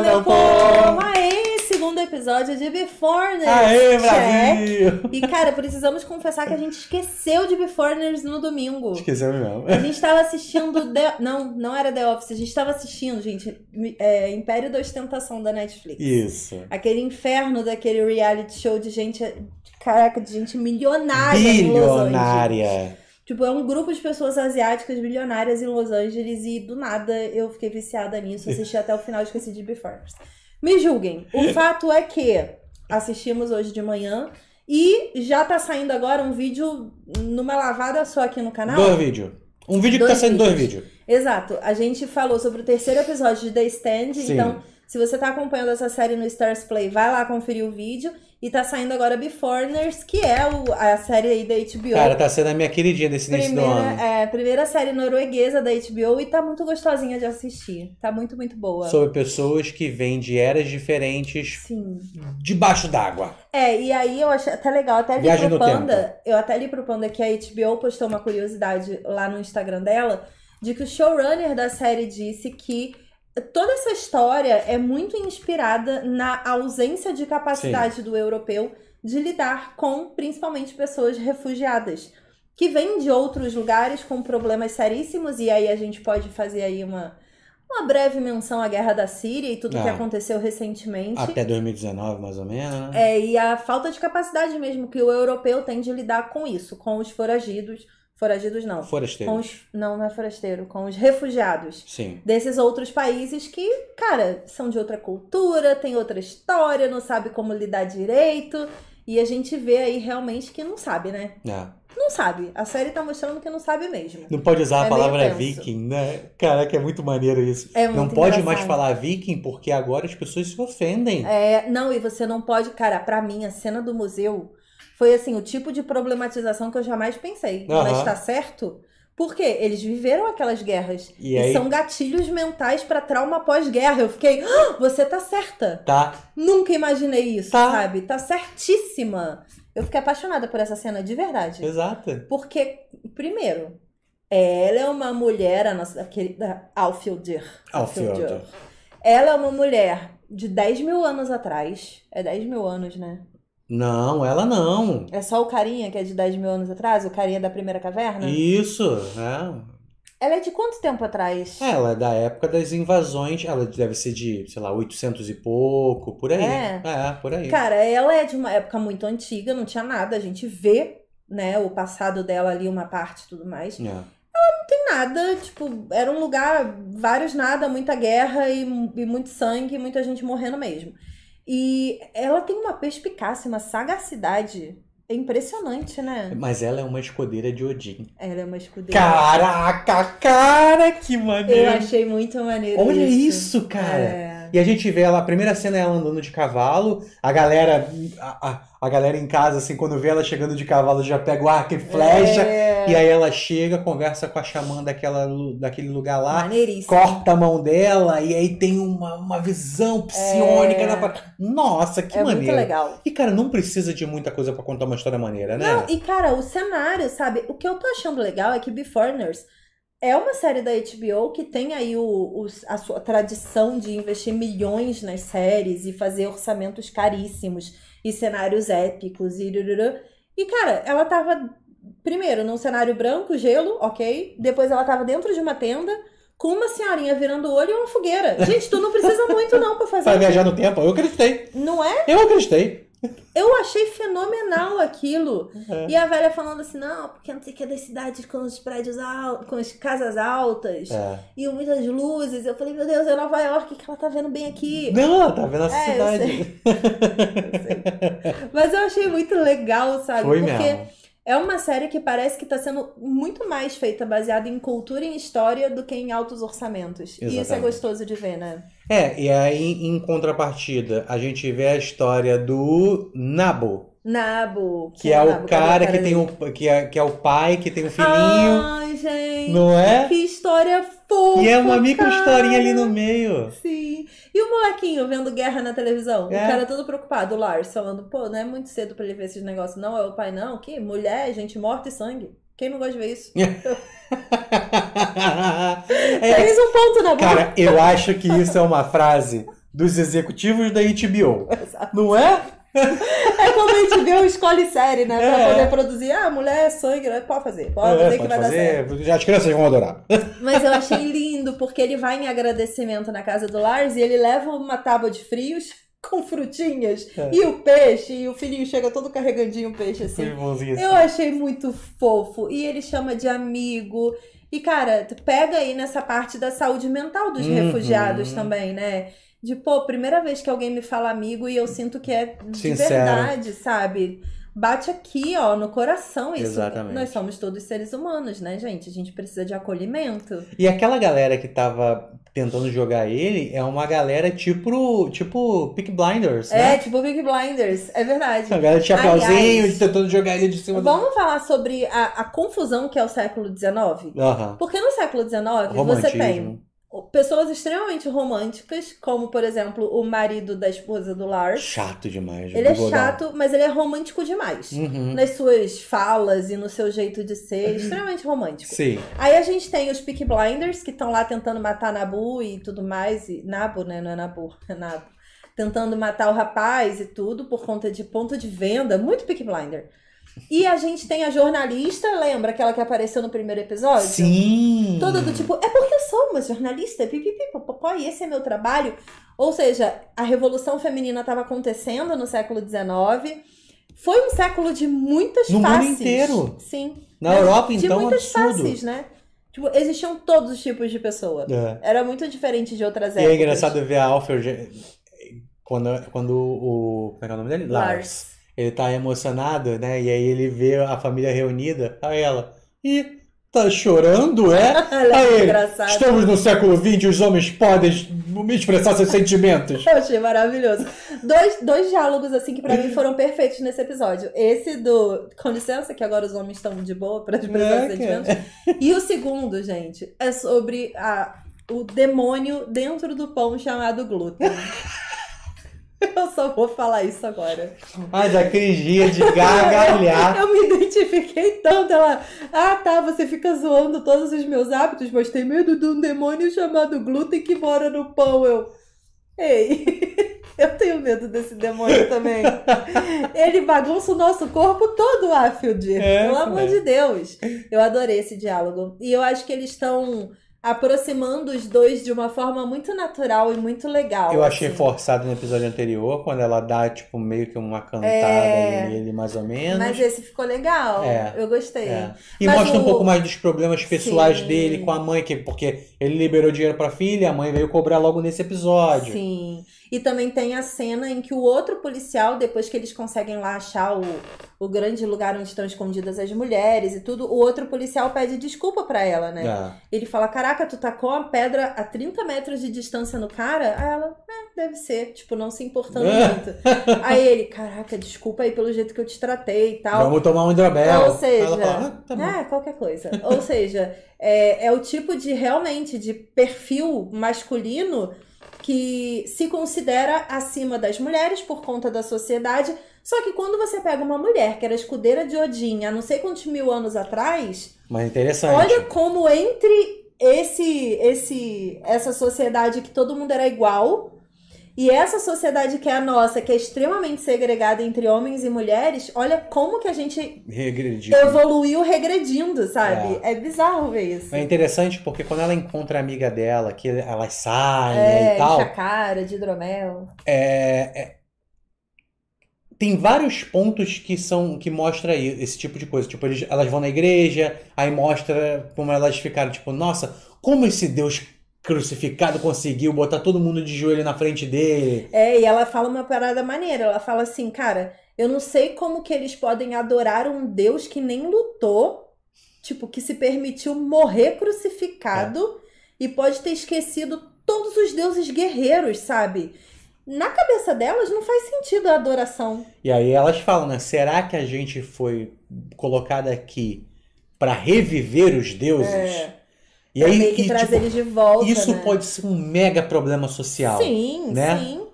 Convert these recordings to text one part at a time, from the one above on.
Olá, meu povo! Aê, segundo episódio de Beforeners! Aê, Brasil! E, cara, precisamos confessar que a gente esqueceu de Beforeners no domingo. Esqueceu mesmo. A gente tava assistindo... The... Não, não era The Office. A gente tava assistindo, gente, é, Império da Ostentação da Netflix. Isso. Aquele inferno daquele reality show de gente... Caraca, de gente milionária. Milionária. Tipo, é um grupo de pessoas asiáticas bilionárias em Los Angeles e do nada eu fiquei viciada nisso, assisti até o final e esqueci de Before. Me julguem. O fato é que assistimos hoje de manhã e já tá saindo agora um vídeo numa lavada só aqui no canal. Dois vídeos. Um vídeo dois que tá saindo vídeos. dois vídeos. Exato. A gente falou sobre o terceiro episódio de The Stand, Sim. então se você tá acompanhando essa série no Stars Play, vai lá conferir o vídeo. E tá saindo agora *Beforeners*, que é o, a série aí da HBO. Cara, tá sendo a minha queridinha nesse início do ano. É, primeira série norueguesa da HBO e tá muito gostosinha de assistir. Tá muito, muito boa. Sobre pessoas que vêm de eras diferentes. Sim. Debaixo d'água. É, e aí eu achei até legal, até li Viagem pro Panda. Tempo. Eu até li pro Panda que a HBO postou uma curiosidade lá no Instagram dela de que o showrunner da série disse que toda essa história é muito inspirada na ausência de capacidade Sim. do europeu de lidar com, principalmente, pessoas refugiadas que vêm de outros lugares com problemas seríssimos, e aí a gente pode fazer aí uma, uma breve menção à guerra da Síria e tudo ah, que aconteceu recentemente. Até 2019, mais ou menos. Né? É, e a falta de capacidade mesmo que o europeu tem de lidar com isso, com os foragidos Foragidos não. Forasteiros. Os, não, não é forasteiro. Com os refugiados. Sim. Desses outros países que, cara, são de outra cultura, tem outra história, não sabe como lidar direito. E a gente vê aí realmente que não sabe, né? É. Não sabe. A série tá mostrando que não sabe mesmo. Não pode usar é a palavra viking, né? Caraca, é muito maneiro isso. É muito não pode engraçado. mais falar viking porque agora as pessoas se ofendem. É, não, e você não pode. Cara, pra mim, a cena do museu foi assim, o tipo de problematização que eu jamais pensei. Uhum. Mas está certo? Porque eles viveram aquelas guerras. E, e são gatilhos mentais para trauma pós-guerra. Eu fiquei, ah, você tá certa. Tá. Nunca imaginei isso, tá. sabe? Tá certíssima. Eu fiquei apaixonada por essa cena de verdade. Exato. Porque, primeiro, ela é uma mulher, a nossa querida Alfielder. Alfielder. Ela é uma mulher de 10 mil anos atrás. É 10 mil anos, né? Não, ela não. É só o carinha que é de 10 mil anos atrás? O carinha da primeira caverna? Isso, é. Ela é de quanto tempo atrás? É, ela é da época das invasões. Ela deve ser de, sei lá, 800 e pouco, por aí. É, é por aí. Cara, ela é de uma época muito antiga, não tinha nada. A gente vê, né, o passado dela ali, uma parte e tudo mais. É. Ela não tem nada, tipo, era um lugar, vários nada, muita guerra e, e muito sangue, muita gente morrendo mesmo. E ela tem uma perspicácia, uma sagacidade é impressionante, né? Mas ela é uma escudeira de Odin. Ela é uma escudeira. Caraca, cara, que maneiro! Eu achei muito maneiro Olha isso, isso cara! É. E a gente vê ela, a primeira cena é ela andando de cavalo, a galera, a, a, a galera em casa, assim, quando vê ela chegando de cavalo, já pega o arco e flecha, é. e aí ela chega, conversa com a xamã daquela, daquele lugar lá, corta a mão dela, e aí tem uma, uma visão é. psionica. É. Na... Nossa, que é maneiro. muito legal. E, cara, não precisa de muita coisa para contar uma história maneira, né? Não, e, cara, o cenário, sabe? O que eu tô achando legal é que foreigners é uma série da HBO que tem aí o, o, a sua tradição de investir milhões nas séries e fazer orçamentos caríssimos e cenários épicos e rururu. E, cara, ela tava primeiro num cenário branco, gelo, ok? Depois ela tava dentro de uma tenda com uma senhorinha virando o olho e uma fogueira. Gente, tu não precisa muito não pra fazer. pra viajar no tempo, eu acreditei. Não é? Eu acreditei. Eu achei fenomenal aquilo. Uhum. E a velha falando assim, não, porque não sei o que é das cidades com os prédios altos, com as casas altas é. e muitas luzes. Eu falei, meu Deus, é Nova York que ela tá vendo bem aqui. Não, ela tá vendo essa é, cidade. Eu sei. eu sei. Mas eu achei muito legal, sabe? Foi porque mesmo. É uma série que parece que está sendo muito mais feita baseada em cultura e história do que em altos orçamentos. Exatamente. E isso é gostoso de ver, né? É, e aí, em contrapartida, a gente vê a história do Nabo. Nabo. Que, que é, o Nabo, cara, que, tem o, que, é, que é o pai, que tem o um filhinho. Ai, gente. Não é? Que história fofa. E é uma micro historinha ali no meio. Sim. E o molequinho vendo guerra na televisão? É. O cara todo preocupado, o Lars, falando, pô, não é muito cedo pra ele ver esses negócios, não, é o pai, não, que mulher, gente morta e sangue. Quem não gosta de ver isso? é, um ponto na boca. Cara, eu acho que isso é uma frase dos executivos da HBO. Exato. Não é? É como a gente vê um escolhe série, né? Pra é. poder produzir. Ah, mulher, é sangue, né? pode fazer. Pode fazer é, que pode vai fazer. dar certo. As crianças vão adorar. Mas eu achei lindo, porque ele vai em agradecimento na casa do Lars e ele leva uma tábua de frios com frutinhas é. e o peixe, e o filhinho chega todo carregandinho o peixe assim. assim. Eu achei muito fofo. E ele chama de amigo. E, cara, pega aí nessa parte da saúde mental dos uhum. refugiados também, né? de, pô, primeira vez que alguém me fala amigo e eu sinto que é de Sincero. verdade, sabe? Bate aqui, ó, no coração isso. Exatamente. Nós somos todos seres humanos, né, gente? A gente precisa de acolhimento. E aquela galera que tava tentando jogar ele é uma galera tipo, tipo Pick Blinders, é, né? É, tipo Pick Blinders, é verdade. Uma galera de chapéuzinho, de tentando jogar ele de cima Vamos do... falar sobre a, a, confusão que é o século XIX? Uhum. Porque no século XIX você tem pessoas extremamente românticas, como por exemplo o marido da esposa do Lars. Chato demais. Ele é chato, dar. mas ele é romântico demais. Uhum. Nas suas falas e no seu jeito de ser, uhum. extremamente romântico. Sim. Aí a gente tem os Peak Blinders, que estão lá tentando matar Nabu e tudo mais. E, Nabu, né? Não é Nabu, é Nabu. Tentando matar o rapaz e tudo por conta de ponto de venda. Muito Peak Blinder. E a gente tem a jornalista, lembra aquela que apareceu no primeiro episódio? Sim. Toda do tipo, é porque eu sou uma jornalista, pipipi, popopó, e esse é meu trabalho. Ou seja, a revolução feminina estava acontecendo no século XIX. Foi um século de muitas no faces. No mundo inteiro. Sim. Na né? Europa, então, De muitas absurdo. faces, né? Tipo, existiam todos os tipos de pessoa. É. Era muito diferente de outras épocas. E é engraçado ver a Alfred eh, quando, quando o... Como é, é o nome dele? Lars ele tá emocionado, né? E aí ele vê a família reunida. Aí ela. e Tá chorando, é? Aí, engraçado. Estamos no século XX, os homens podem me expressar seus sentimentos. Eu achei maravilhoso. Dois, dois diálogos, assim, que pra mim foram perfeitos nesse episódio. Esse do, com licença, que agora os homens estão de boa pra expressar é, é, sentimentos. E o segundo, gente, é sobre a, o demônio dentro do pão chamado glúten. Eu só vou falar isso agora. Mas a Cris de gargalhar. eu, me identifiquei tanto. Ela, ah tá, você fica zoando todos os meus hábitos, mas tem medo de um demônio chamado glúten que mora no pão. Eu, ei, eu tenho medo desse demônio também. Ele bagunça o nosso corpo todo, Afield. É, Pelo amor é. de Deus. Eu adorei esse diálogo. E eu acho que eles estão aproximando os dois de uma forma muito natural e muito legal. Eu achei assim. forçado no episódio anterior, quando ela dá, tipo, meio que uma cantada é... nele, mais ou menos. Mas esse ficou legal. É. Eu gostei. É. E Mas mostra o... um pouco mais dos problemas pessoais Sim. dele com a mãe, que, porque ele liberou dinheiro pra filha, a mãe veio cobrar logo nesse episódio. Sim. E também tem a cena em que o outro policial, depois que eles conseguem lá achar o, o grande lugar onde estão escondidas as mulheres e tudo, o outro policial pede desculpa para ela, né? É. Ele fala: Caraca, tu tacou tá a pedra a 30 metros de distância no cara? Aí ela, é, deve ser, tipo, não se importando é. muito. aí ele, caraca, desculpa aí pelo jeito que eu te tratei e tal. Vamos tomar um hidromel. Ou seja, fala, ah, tá é, qualquer coisa. Ou seja, é, é o tipo de realmente de perfil masculino que se considera acima das mulheres por conta da sociedade. Só que quando você pega uma mulher que era escudeira de Odin há não sei quantos mil anos atrás. Mas interessante. Olha como entre esse, esse, essa sociedade que todo mundo era igual e essa sociedade que é a nossa, que é extremamente segregada entre homens e mulheres, olha como que a gente evoluiu regredindo, sabe? É. é. bizarro ver isso. É interessante porque quando ela encontra a amiga dela, que elas saem é, e tal. cara de hidromel. É, é, tem vários pontos que são que mostra esse tipo de coisa. Tipo, eles, elas vão na igreja, aí mostra como elas ficaram, tipo, nossa, como esse Deus crucificado conseguiu botar todo mundo de joelho na frente dele. É, e ela fala uma parada maneira. Ela fala assim, cara, eu não sei como que eles podem adorar um Deus que nem lutou, tipo, que se permitiu morrer crucificado é. e pode ter esquecido todos os deuses guerreiros, sabe? Na cabeça delas não faz sentido a adoração. E aí elas falam, né? Será que a gente foi colocada aqui para reviver os deuses? É e é aí que e, tipo, eles de volta. Isso né? pode ser um mega problema social. Sim, né? sim.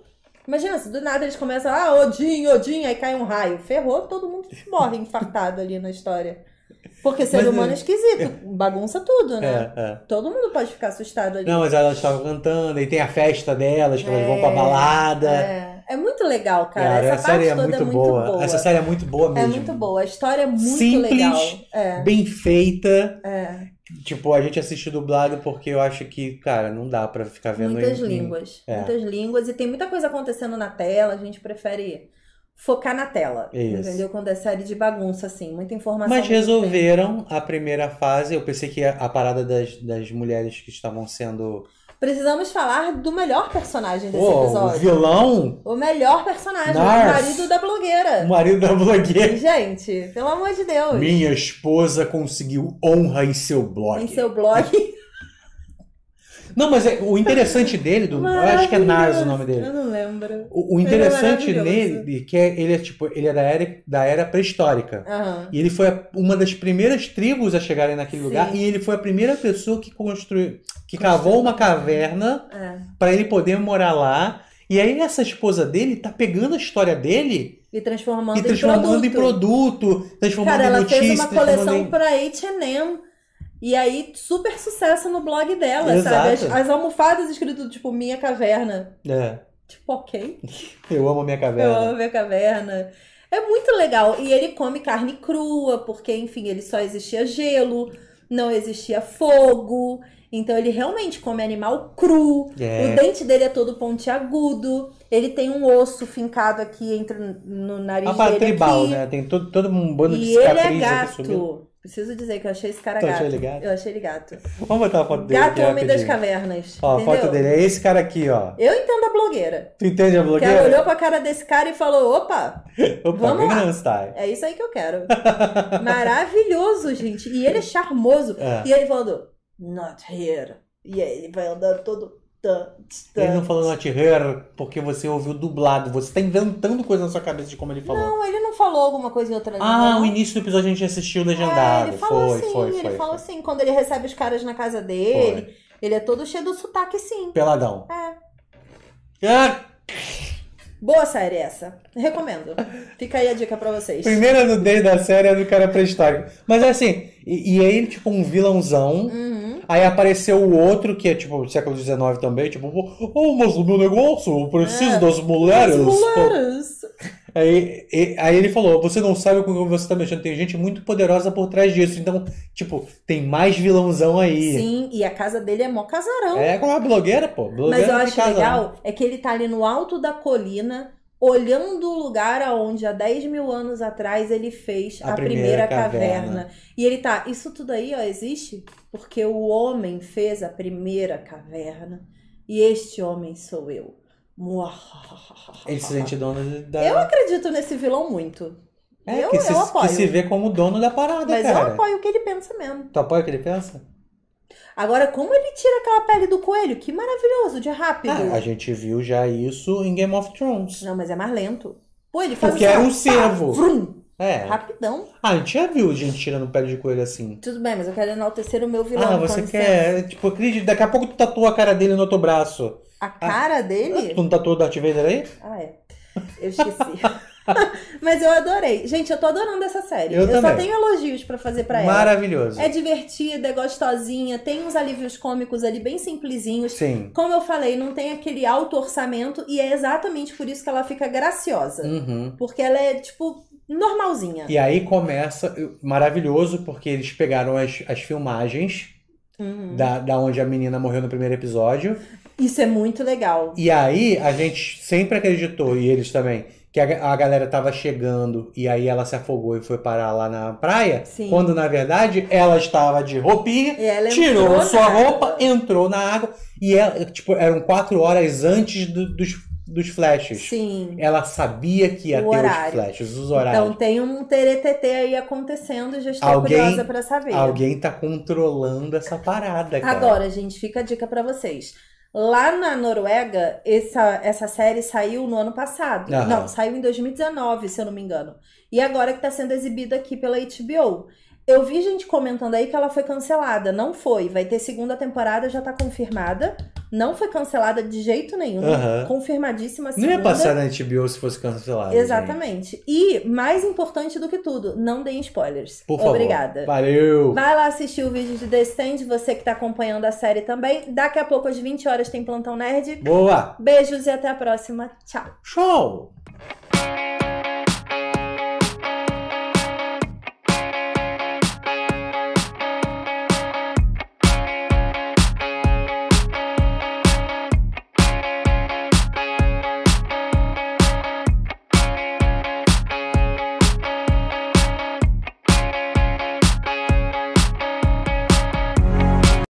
Imagina, se do nada eles começam, ah, Odin, Odin, aí cai um raio. Ferrou, todo mundo morre infartado ali na história. Porque ser mas, é humano é esquisito, bagunça tudo, né? É, é. Todo mundo pode ficar assustado ali. Não, mas elas estavam cantando, e tem a festa delas, que é, elas vão pra é, balada. É. é muito legal, cara. cara Essa série é muito, boa. boa. Essa série é muito boa mesmo. É muito boa, a história é muito Simples, legal. Bem feita. É. Tipo, a gente assiste dublado porque eu acho que, cara, não dá para ficar vendo Muitas em, línguas. É. Muitas línguas. E tem muita coisa acontecendo na tela, a gente prefere focar na tela. Isso. Entendeu? Quando é série de bagunça, assim, muita informação. Mas resolveram a primeira fase. Eu pensei que a, a parada das, das mulheres que estavam sendo precisamos falar do melhor personagem desse oh, episódio. O vilão? O melhor personagem, o marido da blogueira. O marido da blogueira. Gente, pelo amor de Deus. Minha esposa conseguiu honra em seu blog. Em seu blog. Não, mas é, o interessante dele, do, acho que é Nars o nome dele. Eu não lembro. O, o é interessante é nele que é, ele é tipo, ele é da era, da era pré-histórica. Uhum. E ele foi uma das primeiras tribos a chegarem naquele Sim. lugar e ele foi a primeira pessoa que construiu, que cavou uma caverna é. para ele poder morar lá. E aí essa esposa dele tá pegando a história dele e transformando, e transformando em, produto. em produto, transformando Cara, em notícia. Ela fez uma coleção em... para H&M e aí super sucesso no blog dela, Exato. sabe? As, as, almofadas escrito tipo minha caverna. É. Tipo, OK. Eu amo minha caverna. Eu amo minha caverna. É muito legal. E ele come carne crua, porque, enfim, ele só existia gelo, não existia fogo. Então ele realmente come animal cru, é. o dente dele é todo pontiagudo, ele tem um osso fincado aqui entre no nariz ah, dele. tribal, aqui. né? Tem todo, todo um bando e de cicatriz. E ele é gato. Preciso dizer que eu achei esse cara gato. Achei ele gato. Eu achei ele gato. Vamos botar a foto dele. Gato Homem das Cavernas. Ó, a foto dele é esse cara aqui, ó. Eu entendo a blogueira. Tu entende a blogueira? Que ela olhou pra cara desse cara e falou: opa! opa vamos lá. Tá? É isso aí que eu quero. Maravilhoso, gente. E ele é charmoso. É. E ele falando. Not here. E aí ele vai andando todo. Ele não falou not here porque você ouviu dublado. Você tá inventando coisa na sua cabeça de como ele falou. Não, ele não falou alguma coisa em outra língua. Ah, o início do episódio a gente assistiu legendado. É, ele falou assim, foi, ele foi, falou assim, quando ele recebe os caras na casa dele, foi. ele é todo cheio do sotaque sim. Peladão. É. Ah! Boa série essa. Recomendo. Fica aí a dica pra vocês. Primeira nudez da série é do cara pré-histórico. Mas é assim, e, e é ele, tipo, um vilãozão. Uhum Aí apareceu o outro, que é tipo século XIX também, tipo, oh, mas o meu negócio, eu preciso é, das mulheres. Das mulheres. Aí, aí ele falou, você não sabe com que você está mexendo, tem gente muito poderosa por trás disso. Então, tipo, tem mais vilãozão aí. Sim, e a casa dele é mó casarão. É como uma blogueira, pô. Blogueira mas eu acho casarão. Né? legal é que ele tá ali no alto da colina, olhando o lugar aonde há 10 mil anos atrás ele fez a, a primeira, primeira caverna. caverna. E ele tá, isso tudo aí, ó, existe? porque o homem fez a primeira caverna e este homem sou eu. Ele se sente dono da. Eu acredito nesse vilão muito. É, eu, que, se, eu apoio. que se vê como dono da parada, Mas cara. eu apoio o que ele pensa mesmo. Tu apoia o que ele pensa? Agora, como ele tira aquela pele do coelho? Que maravilhoso, de rápido. Ah, a gente viu já isso em Game of Thrones. Não, mas é mais lento. Pô, ele faz Porque um assim, era é um cervo. Pá, vrum, é. Rapidão. Ah, a gente já viu gente tirando pele de coelho assim. Tudo bem, mas eu quero enaltecer o meu vilão. Ah, você quer. Tipo, acredito, daqui a pouco tu tatua a cara dele no teu braço. A cara dele? Ah, tu não tatuou o Darth Vader aí? Ah, é. Eu esqueci. Mas eu adorei. Gente, eu tô adorando essa série. Eu, eu só tenho elogios para fazer para ela. Maravilhoso. É divertida, é gostosinha, tem uns alívios cômicos ali bem simplesinhos. Sim. Como eu falei, não tem aquele alto orçamento e é exatamente por isso que ela fica graciosa. Uhum. Porque ela é, tipo, normalzinha. E aí começa, maravilhoso, porque eles pegaram as, as filmagens uhum. da, da onde a menina morreu no primeiro episódio. Isso é muito legal. E aí a gente sempre acreditou, e eles também, que a, a galera tava chegando e aí ela se afogou e foi parar lá na praia. Sim. Quando na verdade ela estava de roupinha, tirou sua roupa, entrou na água e ela, tipo, eram quatro horas antes do, dos dos flashes. Sim. Ela sabia que ia o ter horário. os flashes, os então, horários. Então tem um teretetê aí acontecendo e já estou alguém, curiosa pra saber. Alguém tá controlando essa parada, cara. Agora, gente, fica a dica para vocês. Lá na Noruega, essa, essa série saiu no ano passado. Aham. Não, saiu em 2019, se eu não me engano. E agora que tá sendo exibida aqui pela HBO. Eu vi gente comentando aí que ela foi cancelada. Não foi. Vai ter segunda temporada, já tá confirmada. Não foi cancelada de jeito nenhum. Confirmadíssima segunda. Não ia passar na HBO se fosse cancelada. Exatamente. Gente. E, mais importante do que tudo, não deem spoilers. Por favor. Obrigada. Valeu. Vai lá assistir o vídeo de The Stand, você que tá acompanhando a série também. Daqui a pouco, às 20 horas, tem Plantão Nerd. Boa! Beijos e até a próxima. Tchau. Show!